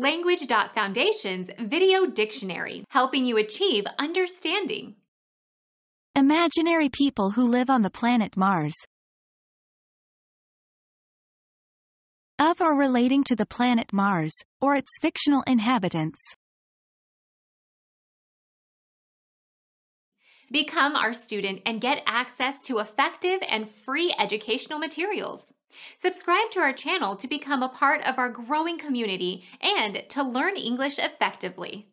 Language.Foundation's Video Dictionary, helping you achieve understanding. Imaginary people who live on the planet Mars. Of or relating to the planet Mars, or its fictional inhabitants. Become our student and get access to effective and free educational materials. Subscribe to our channel to become a part of our growing community and to learn English effectively.